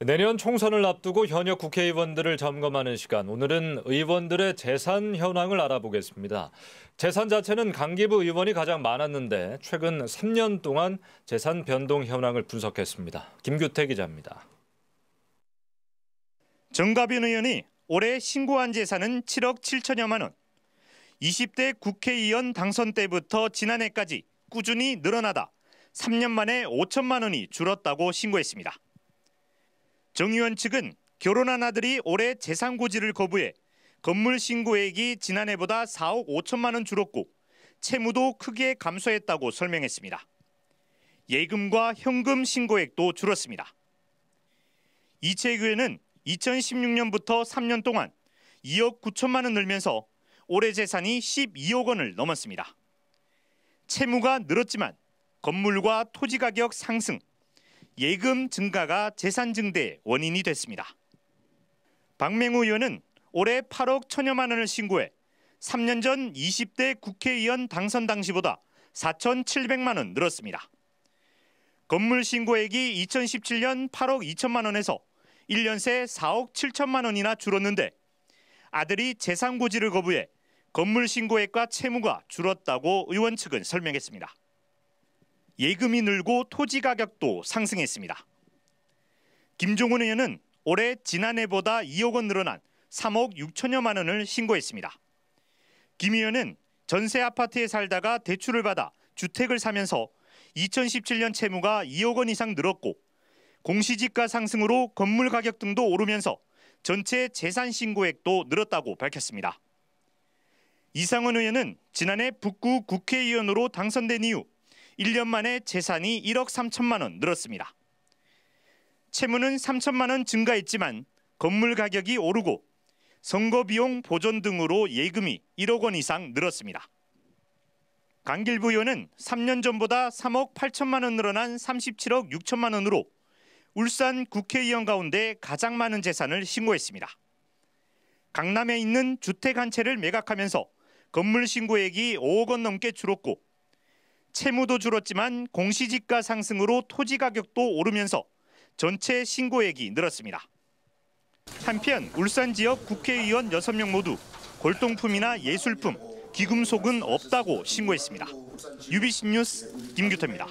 내년 총선을 앞두고 현역 국회의원들을 점검하는 시간. 오늘은 의원들의 재산 현황을 알아보겠습니다. 재산 자체는 강기부 의원이 가장 많았는데 최근 3년 동안 재산 변동 현황을 분석했습니다. 김규태 기자입니다. 정가빈 의원이 올해 신고한 재산은 7억 7천여만 원. 20대 국회의원 당선 때부터 지난해까지 꾸준히 늘어나다 3년 만에 5천만 원이 줄었다고 신고했습니다. 정 의원 측은 결혼한 아들이 올해 재산 고지를 거부해 건물 신고액이 지난해보다 4억 5천만 원 줄었고 채무도 크게 감소했다고 설명했습니다. 예금과 현금 신고액도 줄었습니다. 이채교회는 2016년부터 3년 동안 2억 9천만 원 늘면서 올해 재산이 12억 원을 넘었습니다. 채무가 늘었지만 건물과 토지 가격 상승, 예금 증가가 재산 증대의 원인이 됐습니다. 박맹우 의원은 올해 8억 천여만 원을 신고해 3년 전 20대 국회의원 당선 당시보다 4,700만 원 늘었습니다. 건물 신고액이 2017년 8억 2천만 원에서 1년 새 4억 7천만 원이나 줄었는데 아들이 재산 고지를 거부해 건물 신고액과 채무가 줄었다고 의원 측은 설명했습니다. 예금이 늘고 토지 가격도 상승했습니다. 김종훈 의원은 올해 지난해보다 2억 원 늘어난 3억 6천여만 원을 신고했습니다. 김 의원은 전세 아파트에 살다가 대출을 받아 주택을 사면서 2017년 채무가 2억 원 이상 늘었고 공시지가 상승으로 건물 가격 등도 오르면서 전체 재산 신고액도 늘었다고 밝혔습니다. 이상원 의원은 지난해 북구 국회의원으로 당선된 이후 1년 만에 재산이 1억 3천만 원 늘었습니다. 채무는 3천만 원 증가했지만 건물 가격이 오르고 선거 비용 보존 등으로 예금이 1억 원 이상 늘었습니다. 강길부 의원은 3년 전보다 3억 8천만 원 늘어난 37억 6천만 원으로 울산 국회의원 가운데 가장 많은 재산을 신고했습니다. 강남에 있는 주택 한 채를 매각하면서 건물 신고액이 5억 원 넘게 줄었고 채무도 줄었지만 공시지가 상승으로 토지 가격도 오르면서 전체 신고액이 늘었습니다. 한편 울산 지역 국회의원 6명 모두 골동품이나 예술품, 기금속은 없다고 신고했습니다. UBC 뉴스 김규태입니다.